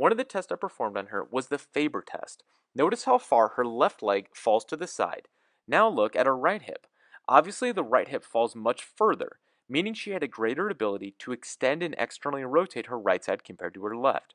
One of the tests I performed on her was the Faber test. Notice how far her left leg falls to the side. Now look at her right hip. Obviously, the right hip falls much further, meaning she had a greater ability to extend and externally rotate her right side compared to her left.